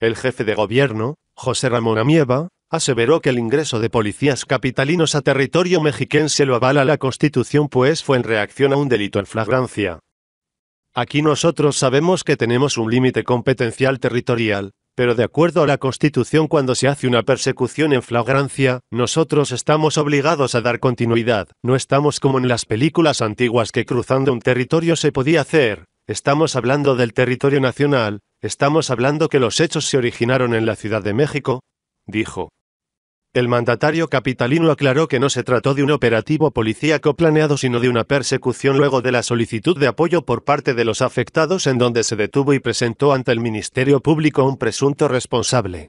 El jefe de gobierno, José Ramón Amieva, aseveró que el ingreso de policías capitalinos a territorio mexiquense lo avala la Constitución pues fue en reacción a un delito en flagrancia. Aquí nosotros sabemos que tenemos un límite competencial territorial, pero de acuerdo a la Constitución cuando se hace una persecución en flagrancia, nosotros estamos obligados a dar continuidad, no estamos como en las películas antiguas que cruzando un territorio se podía hacer, estamos hablando del territorio nacional, Estamos hablando que los hechos se originaron en la Ciudad de México, dijo. El mandatario capitalino aclaró que no se trató de un operativo policíaco planeado sino de una persecución luego de la solicitud de apoyo por parte de los afectados en donde se detuvo y presentó ante el Ministerio Público un presunto responsable.